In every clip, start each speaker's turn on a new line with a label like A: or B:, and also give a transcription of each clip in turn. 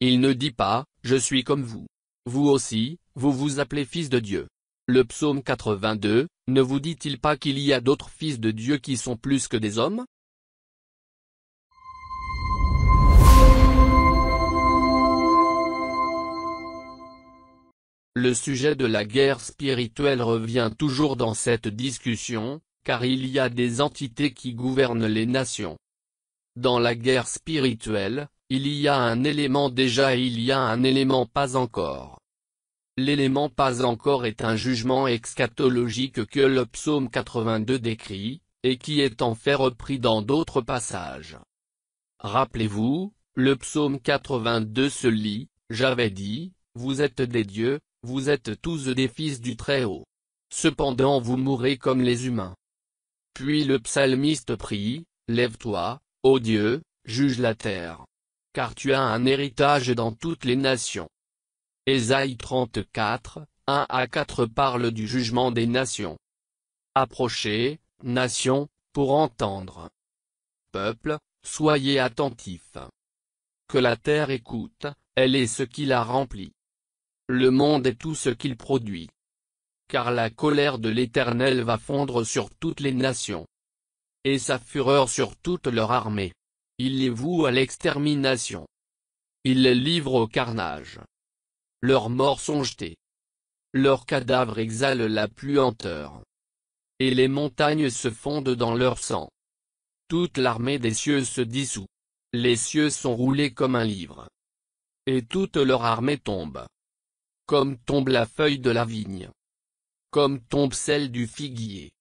A: Il ne dit pas, je suis comme vous. Vous aussi, vous vous appelez fils de Dieu. Le psaume 82, ne vous dit-il pas qu'il y a d'autres fils de Dieu qui sont plus que des hommes Le sujet de la guerre spirituelle revient toujours dans cette discussion, car il y a des entités qui gouvernent les nations. Dans la guerre spirituelle, il y a un élément déjà et il y a un élément pas encore. L'élément pas encore est un jugement excatologique que le psaume 82 décrit, et qui est en fait repris dans d'autres passages. Rappelez-vous, le psaume 82 se lit, J'avais dit, Vous êtes des dieux, vous êtes tous des fils du Très-Haut. Cependant vous mourrez comme les humains. Puis le psalmiste prie, Lève-toi, ô Dieu, juge la terre car tu as un héritage dans toutes les nations. Ésaïe 34, 1 à 4 parle du jugement des nations. Approchez, nations, pour entendre. Peuple, soyez attentifs. Que la terre écoute, elle est ce qui la remplit. Le monde est tout ce qu'il produit. Car la colère de l'Éternel va fondre sur toutes les nations. Et sa fureur sur toute leur armée. Il les voue à l'extermination. Il les livre au carnage. Leurs morts sont jetés. Leurs cadavres exhalent la puanteur. Et les montagnes se fondent dans leur sang. Toute l'armée des cieux se dissout. Les cieux sont roulés comme un livre. Et toute leur armée tombe. Comme tombe la feuille de la vigne. Comme tombe celle du figuier.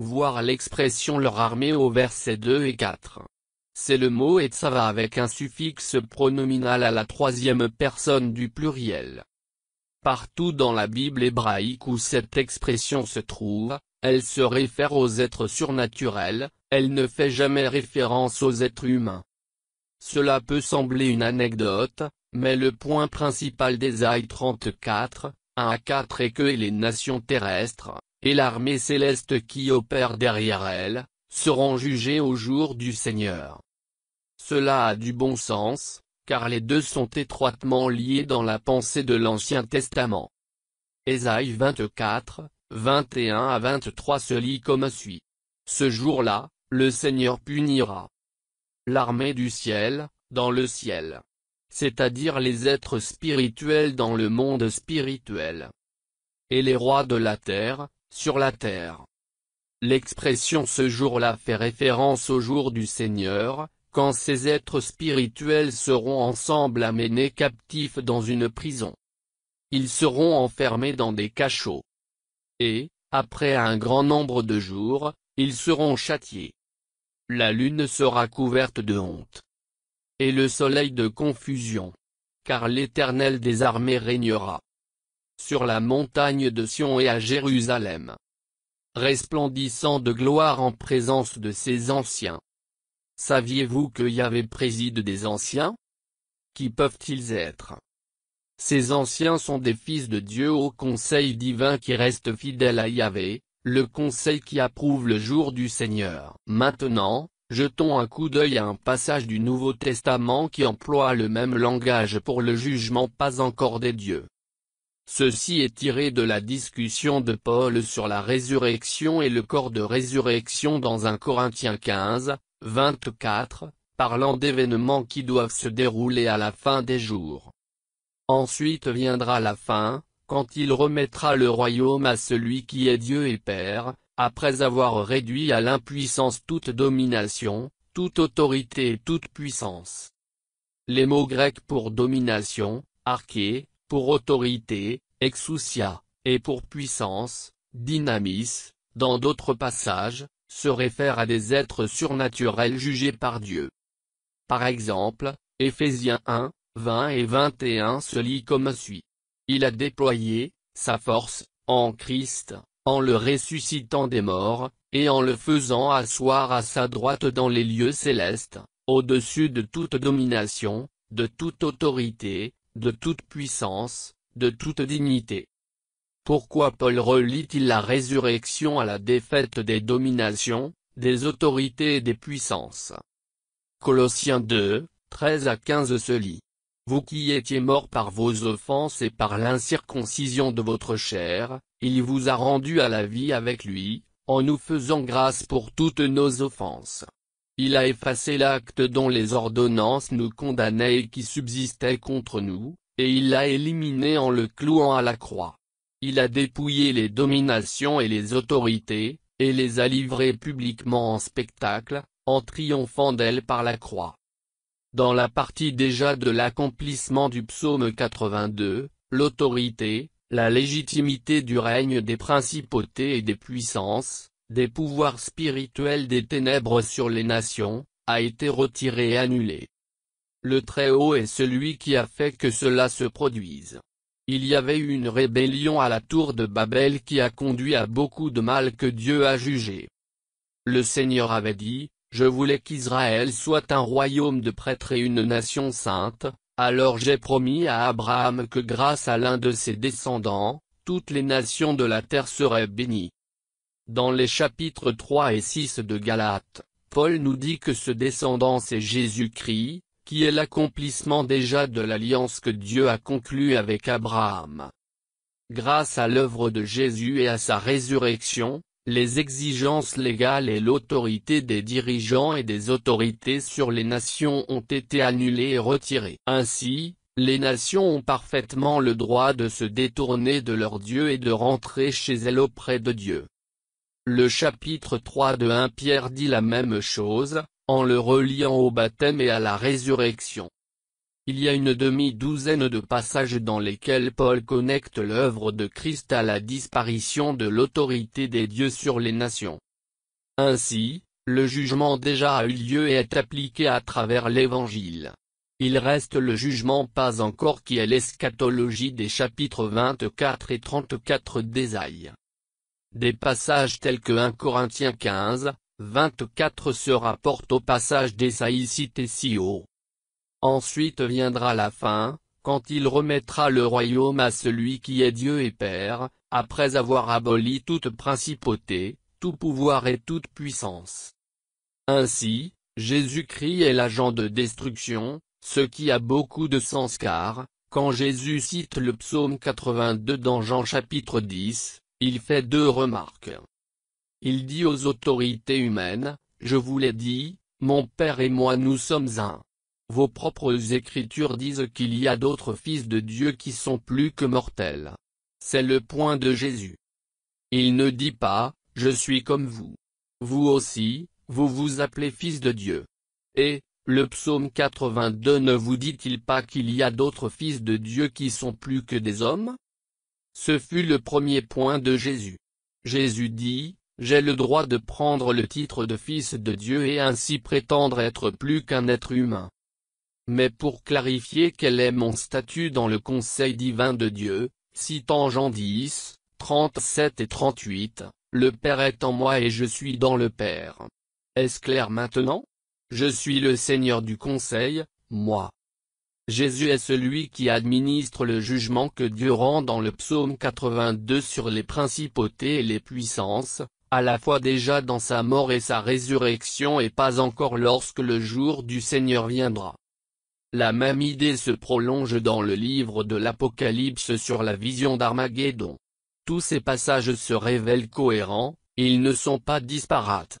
A: Voir l'expression leur armée au verset 2 et 4 c'est le mot et ça va avec un suffixe pronominal à la troisième personne du pluriel. Partout dans la Bible hébraïque où cette expression se trouve, elle se réfère aux êtres surnaturels, elle ne fait jamais référence aux êtres humains. Cela peut sembler une anecdote, mais le point principal des Aïe 34, 1 à 4 est que les nations terrestres, et l'armée céleste qui opère derrière elles, seront jugées au jour du Seigneur. Cela a du bon sens, car les deux sont étroitement liés dans la pensée de l'Ancien Testament. Ésaïe 24, 21 à 23 se lit comme suit. Ce jour-là, le Seigneur punira l'armée du ciel, dans le ciel. C'est-à-dire les êtres spirituels dans le monde spirituel. Et les rois de la terre, sur la terre. L'expression ce jour-là fait référence au jour du Seigneur, quand ces êtres spirituels seront ensemble amenés captifs dans une prison. Ils seront enfermés dans des cachots. Et, après un grand nombre de jours, ils seront châtiés. La lune sera couverte de honte. Et le soleil de confusion. Car l'Éternel des armées régnera. Sur la montagne de Sion et à Jérusalem. Resplendissant de gloire en présence de ses anciens. Saviez-vous que Yahvé préside des anciens Qui peuvent-ils être Ces anciens sont des fils de Dieu au conseil divin qui reste fidèle à Yahvé, le conseil qui approuve le jour du Seigneur. Maintenant, jetons un coup d'œil à un passage du Nouveau Testament qui emploie le même langage pour le jugement pas encore des dieux. Ceci est tiré de la discussion de Paul sur la résurrection et le corps de résurrection dans 1 Corinthiens 15, 24, parlant d'événements qui doivent se dérouler à la fin des jours. Ensuite viendra la fin, quand il remettra le royaume à celui qui est Dieu et Père, après avoir réduit à l'impuissance toute domination, toute autorité et toute puissance. Les mots grecs pour domination, arché, pour autorité, exousia, et pour puissance, dynamis, dans d'autres passages, se réfère à des êtres surnaturels jugés par Dieu. Par exemple, Ephésiens 1, 20 et 21 se lit comme suit. Il a déployé, sa force, en Christ, en le ressuscitant des morts, et en le faisant asseoir à sa droite dans les lieux célestes, au-dessus de toute domination, de toute autorité, de toute puissance, de toute dignité. Pourquoi Paul relie-t-il la résurrection à la défaite des dominations, des autorités et des puissances Colossiens 2, 13 à 15 se lit. Vous qui étiez morts par vos offenses et par l'incirconcision de votre chair, il vous a rendu à la vie avec lui, en nous faisant grâce pour toutes nos offenses. Il a effacé l'acte dont les ordonnances nous condamnaient et qui subsistait contre nous, et il l'a éliminé en le clouant à la croix. Il a dépouillé les dominations et les autorités, et les a livrées publiquement en spectacle, en triomphant d'elles par la croix. Dans la partie déjà de l'accomplissement du psaume 82, l'autorité, la légitimité du règne des principautés et des puissances, des pouvoirs spirituels des ténèbres sur les nations, a été retirée et annulée. Le Très-Haut est celui qui a fait que cela se produise. Il y avait une rébellion à la tour de Babel qui a conduit à beaucoup de mal que Dieu a jugé. Le Seigneur avait dit, je voulais qu'Israël soit un royaume de prêtres et une nation sainte, alors j'ai promis à Abraham que grâce à l'un de ses descendants, toutes les nations de la terre seraient bénies. Dans les chapitres 3 et 6 de Galates, Paul nous dit que ce descendant c'est Jésus-Christ, qui est l'accomplissement déjà de l'alliance que Dieu a conclue avec Abraham. Grâce à l'œuvre de Jésus et à sa résurrection, les exigences légales et l'autorité des dirigeants et des autorités sur les nations ont été annulées et retirées. Ainsi, les nations ont parfaitement le droit de se détourner de leur Dieu et de rentrer chez elles auprès de Dieu. Le chapitre 3 de 1 Pierre dit la même chose, en le reliant au baptême et à la résurrection. Il y a une demi-douzaine de passages dans lesquels Paul connecte l'œuvre de Christ à la disparition de l'autorité des dieux sur les nations. Ainsi, le jugement déjà a eu lieu et est appliqué à travers l'Évangile. Il reste le jugement pas encore qui est l'eschatologie des chapitres 24 et 34 d'Ésaïe. Des passages tels que 1 Corinthiens 15, 24 se rapporte au passage des cité si haut Ensuite viendra la fin, quand il remettra le royaume à celui qui est Dieu et Père, après avoir aboli toute principauté, tout pouvoir et toute puissance. Ainsi, Jésus-Christ est l'agent de destruction, ce qui a beaucoup de sens car, quand Jésus cite le psaume 82 dans Jean chapitre 10, il fait deux remarques. Il dit aux autorités humaines, je vous l'ai dit, mon Père et moi nous sommes un. Vos propres écritures disent qu'il y a d'autres fils de Dieu qui sont plus que mortels. C'est le point de Jésus. Il ne dit pas, je suis comme vous. Vous aussi, vous vous appelez fils de Dieu. Et, le psaume 82 ne vous dit-il pas qu'il y a d'autres fils de Dieu qui sont plus que des hommes Ce fut le premier point de Jésus. Jésus dit, j'ai le droit de prendre le titre de fils de Dieu et ainsi prétendre être plus qu'un être humain. Mais pour clarifier quel est mon statut dans le Conseil divin de Dieu, citant Jean 10, 37 et 38, le Père est en moi et je suis dans le Père. Est-ce clair maintenant Je suis le Seigneur du Conseil, moi. Jésus est celui qui administre le jugement que Dieu rend dans le psaume 82 sur les principautés et les puissances, à la fois déjà dans sa mort et sa résurrection et pas encore lorsque le jour du Seigneur viendra. La même idée se prolonge dans le livre de l'Apocalypse sur la vision d'Armageddon. Tous ces passages se révèlent cohérents, ils ne sont pas disparates.